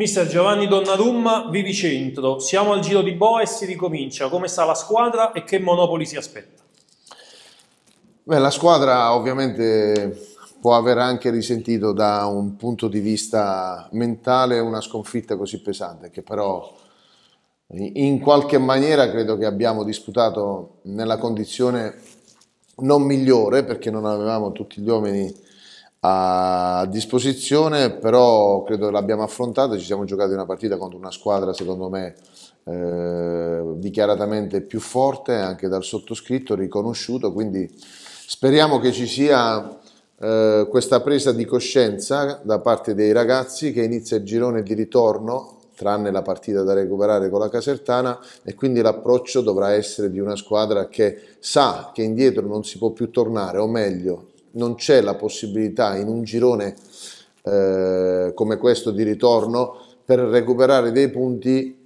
Mister Giovanni Donnarumma, Vivicentro, siamo al giro di Boa e si ricomincia. Come sta la squadra e che Monopoli si aspetta? Beh, la squadra ovviamente può aver anche risentito da un punto di vista mentale una sconfitta così pesante che però in qualche maniera credo che abbiamo disputato nella condizione non migliore perché non avevamo tutti gli uomini a disposizione, però credo che l'abbiamo affrontata, ci siamo giocati una partita contro una squadra secondo me eh, dichiaratamente più forte anche dal sottoscritto, riconosciuto, quindi speriamo che ci sia eh, questa presa di coscienza da parte dei ragazzi che inizia il girone di ritorno tranne la partita da recuperare con la Casertana e quindi l'approccio dovrà essere di una squadra che sa che indietro non si può più tornare, o meglio, non c'è la possibilità in un girone eh, come questo di ritorno per recuperare dei punti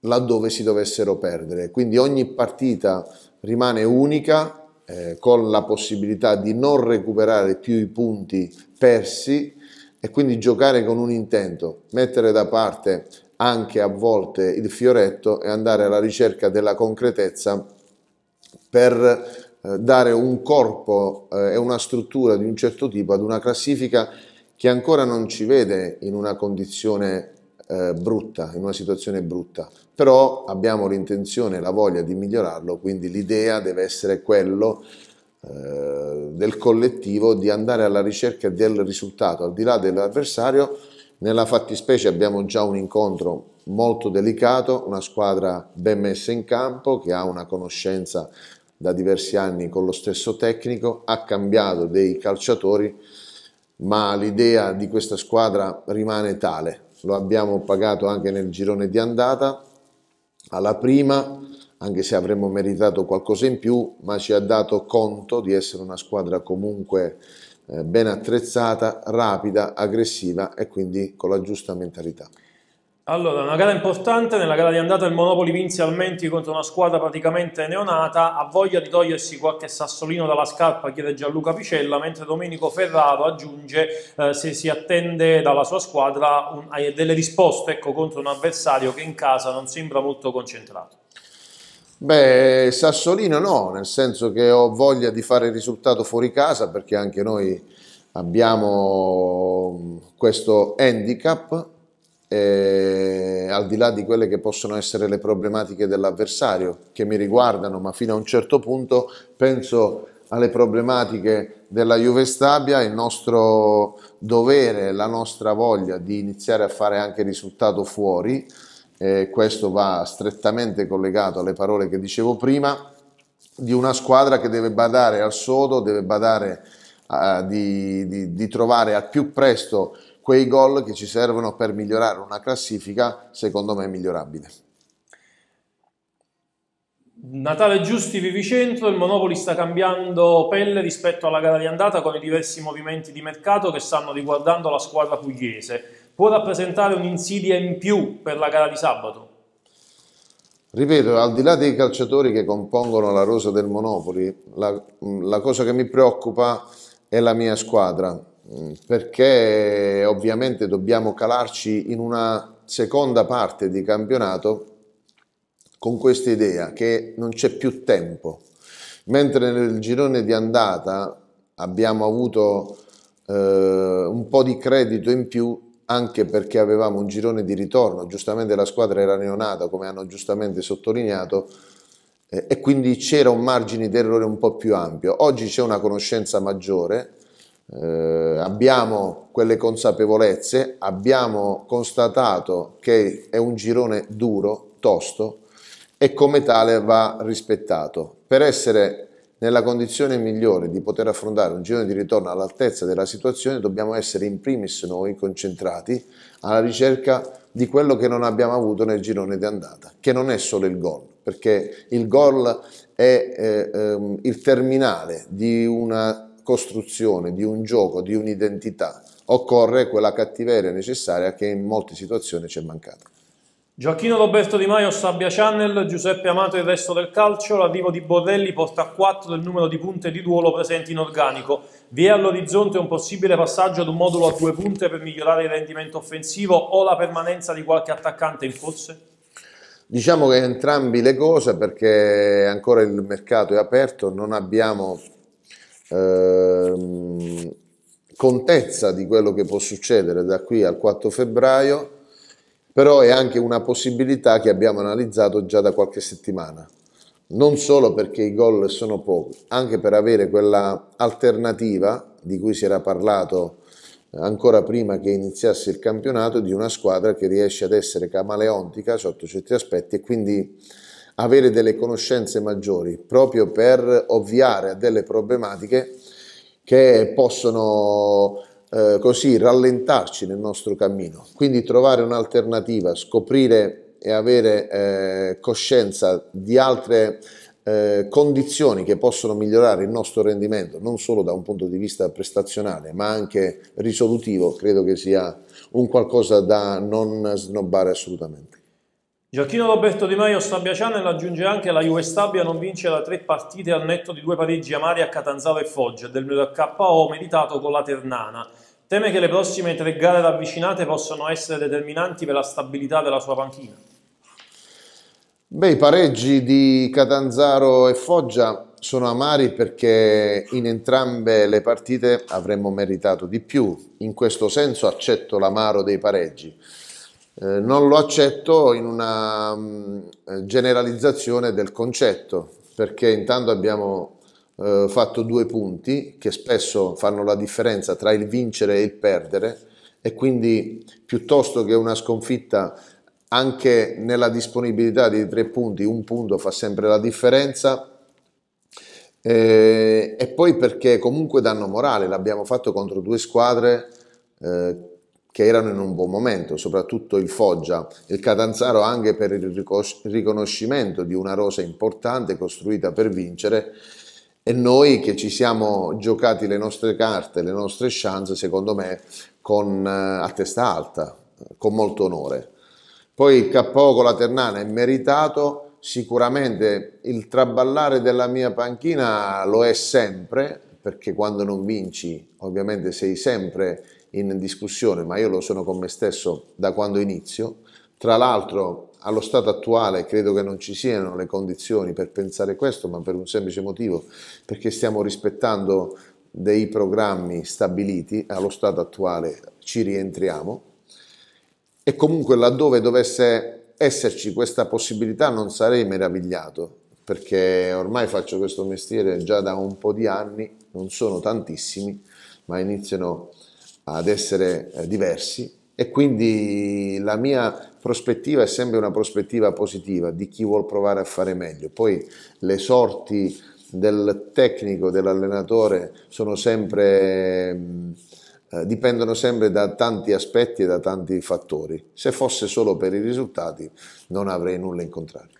laddove si dovessero perdere. Quindi ogni partita rimane unica eh, con la possibilità di non recuperare più i punti persi e quindi giocare con un intento, mettere da parte anche a volte il fioretto e andare alla ricerca della concretezza per eh, dare un corpo eh, e una struttura di un certo tipo ad una classifica che ancora non ci vede in una condizione eh, brutta, in una situazione brutta, però abbiamo l'intenzione e la voglia di migliorarlo, quindi l'idea deve essere quello del collettivo di andare alla ricerca del risultato, al di là dell'avversario. Nella fattispecie abbiamo già un incontro molto delicato, una squadra ben messa in campo che ha una conoscenza da diversi anni con lo stesso tecnico, ha cambiato dei calciatori, ma l'idea di questa squadra rimane tale. Lo abbiamo pagato anche nel girone di andata, alla prima, anche se avremmo meritato qualcosa in più, ma ci ha dato conto di essere una squadra comunque eh, ben attrezzata, rapida, aggressiva e quindi con la giusta mentalità. Allora, una gara importante, nella gara di andata il Monopoli vinse Almenti contro una squadra praticamente neonata, ha voglia di togliersi qualche sassolino dalla scarpa, chiede Gianluca Picella, mentre Domenico Ferraro aggiunge eh, se si attende dalla sua squadra un, delle risposte ecco, contro un avversario che in casa non sembra molto concentrato. Beh, Sassolino no, nel senso che ho voglia di fare il risultato fuori casa perché anche noi abbiamo mm, questo handicap eh, al di là di quelle che possono essere le problematiche dell'avversario, che mi riguardano, ma fino a un certo punto penso alle problematiche della Juve Stabia, il nostro dovere, la nostra voglia di iniziare a fare anche risultato fuori, eh, questo va strettamente collegato alle parole che dicevo prima, di una squadra che deve badare al sodo, deve badare a, eh, di, di, di trovare al più presto quei gol che ci servono per migliorare una classifica, secondo me, migliorabile. Natale Giusti Vivicentro, il Monopoli sta cambiando pelle rispetto alla gara di andata con i diversi movimenti di mercato che stanno riguardando la squadra pugliese. Può rappresentare un'insidia in più per la gara di sabato? Ripeto, al di là dei calciatori che compongono la rosa del Monopoli, la, la cosa che mi preoccupa è la mia squadra perché ovviamente dobbiamo calarci in una seconda parte di campionato con questa idea che non c'è più tempo. Mentre nel girone di andata abbiamo avuto eh, un po' di credito in più anche perché avevamo un girone di ritorno, giustamente la squadra era neonata, come hanno giustamente sottolineato, eh, e quindi c'era un margine d'errore un po' più ampio. Oggi c'è una conoscenza maggiore, eh, abbiamo quelle consapevolezze, abbiamo constatato che è un girone duro, tosto e come tale va rispettato. Per essere nella condizione migliore di poter affrontare un girone di ritorno all'altezza della situazione dobbiamo essere in primis noi concentrati alla ricerca di quello che non abbiamo avuto nel girone di andata, che non è solo il gol, perché il gol è eh, ehm, il terminale di una costruzione, di un gioco, di un'identità. Occorre quella cattiveria necessaria che in molte situazioni ci è mancata. Gioacchino Roberto Di Maio, Sabbia Channel, Giuseppe Amato il resto del calcio, l'arrivo di Borrelli porta a 4 del numero di punte di duolo presenti in organico. Vi è all'orizzonte un possibile passaggio ad un modulo a due punte per migliorare il rendimento offensivo o la permanenza di qualche attaccante in forse? Diciamo che entrambi le cose perché ancora il mercato è aperto, non abbiamo eh, contezza di quello che può succedere da qui al 4 febbraio, però è anche una possibilità che abbiamo analizzato già da qualche settimana, non solo perché i gol sono pochi, anche per avere quella alternativa di cui si era parlato ancora prima che iniziasse il campionato di una squadra che riesce ad essere camaleontica sotto certi aspetti e quindi avere delle conoscenze maggiori proprio per ovviare a delle problematiche che possono eh, così rallentarci nel nostro cammino. Quindi trovare un'alternativa, scoprire e avere eh, coscienza di altre eh, condizioni che possono migliorare il nostro rendimento, non solo da un punto di vista prestazionale, ma anche risolutivo, credo che sia un qualcosa da non snobbare assolutamente. Gioacchino Roberto Di Maio Stabia Sabbiaciano aggiunge anche la Juve Stabia non vince da tre partite al netto di due pareggi amari a Catanzaro e Foggia del KO meditato con la Ternana. Teme che le prossime tre gare ravvicinate possano essere determinanti per la stabilità della sua panchina. Beh, i pareggi di Catanzaro e Foggia sono amari perché in entrambe le partite avremmo meritato di più. In questo senso accetto l'amaro dei pareggi eh, non lo accetto in una mh, mm, eh, generalizzazione del concetto, perché intanto abbiamo eh, fatto due punti che spesso fanno la differenza tra il vincere e il perdere e quindi piuttosto che una sconfitta anche nella disponibilità di tre punti, un punto fa sempre la differenza. Eh, e poi perché comunque danno morale, l'abbiamo fatto contro due squadre eh, che erano in un buon momento, soprattutto il Foggia, il Catanzaro anche per il riconoscimento di una rosa importante costruita per vincere e noi che ci siamo giocati le nostre carte, le nostre chance, secondo me, con, eh, a testa alta, con molto onore. Poi il KO con la Ternana è meritato, sicuramente il traballare della mia panchina lo è sempre, perché quando non vinci ovviamente sei sempre in discussione, ma io lo sono con me stesso da quando inizio. Tra l'altro, allo stato attuale credo che non ci siano le condizioni per pensare questo, ma per un semplice motivo, perché stiamo rispettando dei programmi stabiliti, allo stato attuale ci rientriamo e comunque laddove dovesse esserci questa possibilità non sarei meravigliato, perché ormai faccio questo mestiere già da un po' di anni, non sono tantissimi, ma iniziano ad essere eh, diversi e quindi la mia prospettiva è sempre una prospettiva positiva di chi vuol provare a fare meglio. Poi le sorti del tecnico, dell'allenatore sono sempre... Eh, dipendono sempre da tanti aspetti e da tanti fattori. Se fosse solo per i risultati non avrei nulla in contrario.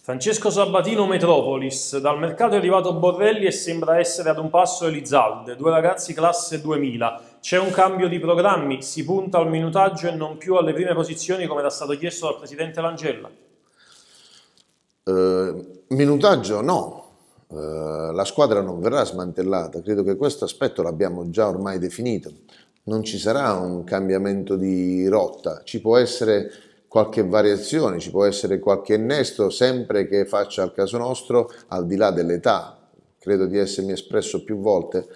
Francesco Sabatino Metropolis, dal mercato è arrivato Borrelli e sembra essere ad un passo Elizalde, due ragazzi classe 2000 c'è un cambio di programmi, si punta al minutaggio e non più alle prime posizioni come era stato chiesto dal Presidente Langella? Eh, minutaggio no, eh, la squadra non verrà smantellata, credo che questo aspetto l'abbiamo già ormai definito. Non ci sarà un cambiamento di rotta, ci può essere qualche variazione, ci può essere qualche innesto, sempre che faccia al caso nostro, al di là dell'età. Credo di essermi espresso più volte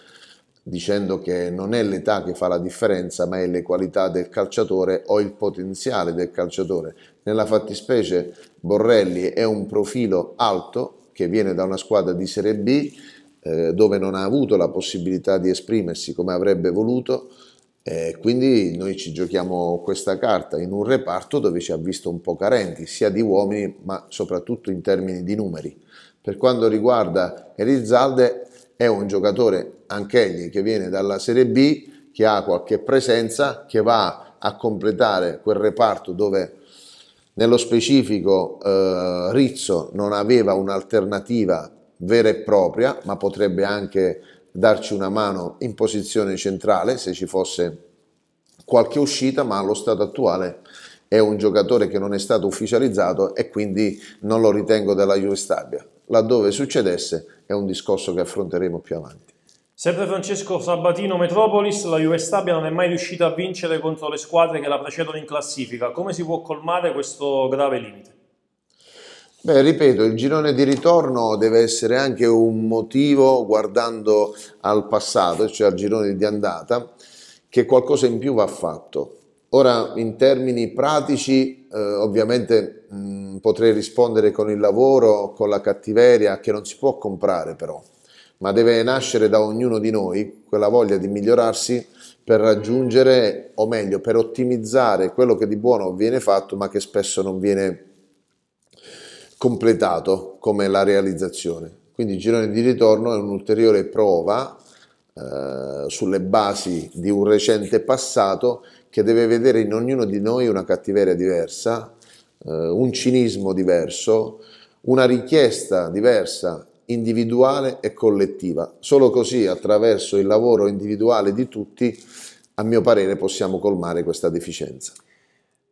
dicendo che non è l'età che fa la differenza, ma è le qualità del calciatore o il potenziale del calciatore. Nella fattispecie Borrelli è un profilo alto che viene da una squadra di Serie B eh, dove non ha avuto la possibilità di esprimersi come avrebbe voluto, eh, quindi noi ci giochiamo questa carta in un reparto dove ci ha visto un po' carenti, sia di uomini ma soprattutto in termini di numeri. Per quanto riguarda Elizalde, è un giocatore anch'egli che viene dalla Serie B, che ha qualche presenza, che va a completare quel reparto dove nello specifico eh, Rizzo non aveva un'alternativa vera e propria, ma potrebbe anche darci una mano in posizione centrale se ci fosse qualche uscita, ma allo stato attuale è un giocatore che non è stato ufficializzato e quindi non lo ritengo della Juve Stabia laddove succedesse, è un discorso che affronteremo più avanti. Sempre Francesco Sabatino Metropolis, la Juve Stabia non è mai riuscita a vincere contro le squadre che la precedono in classifica. Come si può colmare questo grave limite? Beh, ripeto, il girone di ritorno deve essere anche un motivo guardando al passato, cioè al girone di andata, che qualcosa in più va fatto. Ora, in termini pratici, eh, ovviamente mh, mm, potrei rispondere con il lavoro, con la cattiveria, che non si può comprare però, ma deve nascere da ognuno di noi quella voglia di migliorarsi per raggiungere, o meglio, per ottimizzare quello che di buono viene fatto, ma che spesso non viene completato come la realizzazione. Quindi il girone di ritorno è un'ulteriore prova eh, sulle basi di un recente passato che deve vedere in ognuno di noi una cattiveria diversa, eh, un cinismo diverso, una richiesta diversa, individuale e collettiva. Solo così, attraverso il lavoro individuale di tutti, a mio parere possiamo colmare questa deficienza.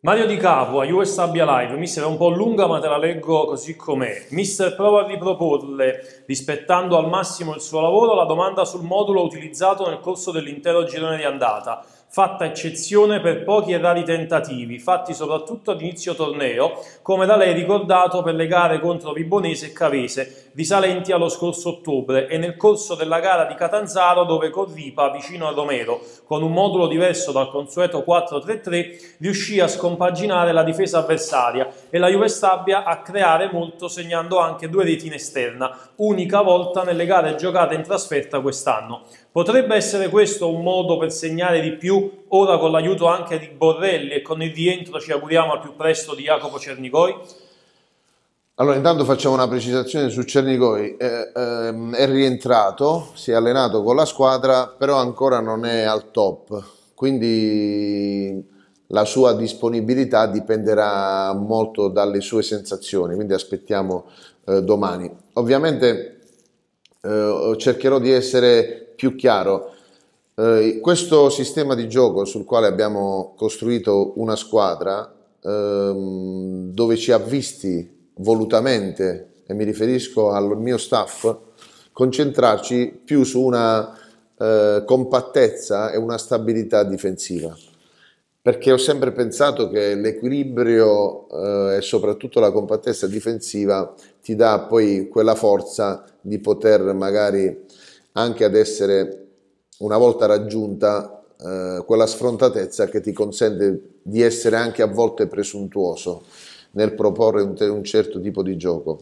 Mario Di Capo a US Abbia Live, mister è un po' lunga ma te la leggo così com'è. Mister prova a riproporle, rispettando al massimo il suo lavoro, la domanda sul modulo utilizzato nel corso dell'intero girone di andata fatta eccezione per pochi e rari tentativi, fatti soprattutto ad inizio torneo, come da lei ricordato per le gare contro Vibonese e Cavese, risalenti allo scorso ottobre, e nel corso della gara di Catanzaro dove Corripa, vicino a Romero, con un modulo diverso dal consueto 4-3-3, riuscì a scompaginare la difesa avversaria e la Juve Stabia a creare molto segnando anche due reti in esterna, unica volta nelle gare giocate in trasferta quest'anno. Potrebbe essere questo un modo per segnare di più ora con l'aiuto anche di Borrelli e con il rientro ci auguriamo al più presto di Jacopo Cernicoi? Allora, intanto facciamo una precisazione su Cernicoi. Eh, ehm, è rientrato, si è allenato con la squadra, però ancora non è al top. Quindi la sua disponibilità dipenderà molto dalle sue sensazioni, quindi aspettiamo eh, domani. Ovviamente eh, cercherò di essere più chiaro. Eh, questo sistema di gioco sul quale abbiamo costruito una squadra ehm, dove ci ha visti volutamente, e mi riferisco al mio staff, concentrarci più su una eh, compattezza e una stabilità difensiva perché ho sempre pensato che l'equilibrio eh, e soprattutto la compattezza difensiva ti dà poi quella forza di poter magari anche ad essere una volta raggiunta eh, quella sfrontatezza che ti consente di essere anche a volte presuntuoso nel proporre un, un certo tipo di gioco.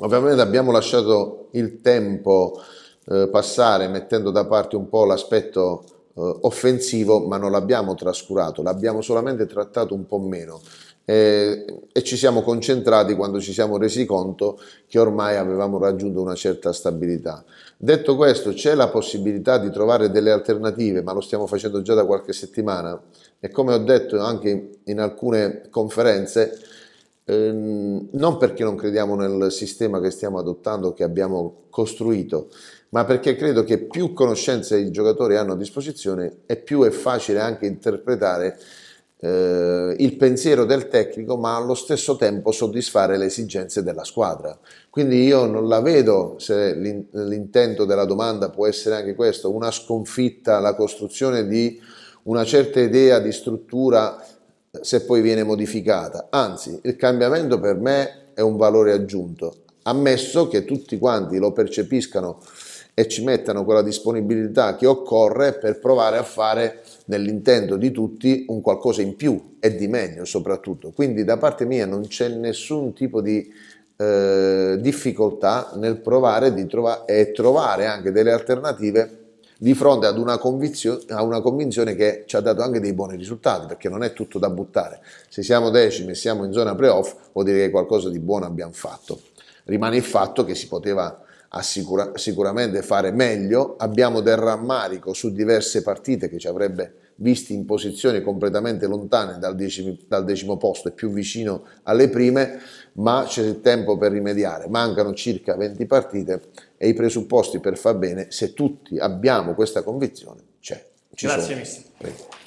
Ovviamente abbiamo lasciato il tempo eh, passare mettendo da parte un po' l'aspetto eh, offensivo, ma non l'abbiamo trascurato, l'abbiamo solamente trattato un po' meno eh, e ci siamo concentrati quando ci siamo resi conto che ormai avevamo raggiunto una certa stabilità. Detto questo, c'è la possibilità di trovare delle alternative, ma lo stiamo facendo già da qualche settimana e come ho detto anche in alcune conferenze, Ehm, non perché non crediamo nel sistema che stiamo adottando, che abbiamo costruito, ma perché credo che più conoscenze i giocatori hanno a disposizione e più è facile anche interpretare eh, il pensiero del tecnico, ma allo stesso tempo soddisfare le esigenze della squadra. Quindi io non la vedo, se l'intento della domanda può essere anche questo, una sconfitta, la costruzione di una certa idea di struttura se poi viene modificata. Anzi, il cambiamento per me è un valore aggiunto, ammesso che tutti quanti lo percepiscano e ci mettano quella disponibilità che occorre per provare a fare nell'intento di tutti un qualcosa in più e di meglio soprattutto. Quindi da parte mia non c'è nessun tipo di eh, difficoltà nel provare di trova- e trovare anche delle alternative di fronte ad una a una convinzione che ci ha dato anche dei buoni risultati, perché non è tutto da buttare. Se siamo decimi e siamo in zona playoff, vuol dire che qualcosa di buono abbiamo fatto. Rimane il fatto che si poteva assicura, sicuramente fare meglio, abbiamo del rammarico su diverse partite che ci avrebbe visti in posizioni completamente lontane dal decimo, dal decimo posto e più vicino alle prime, ma c'è il tempo per rimediare. Mancano circa 20 partite e i presupposti per far bene, se tutti abbiamo questa convinzione, c'è. Ci Grazie, sono. mister.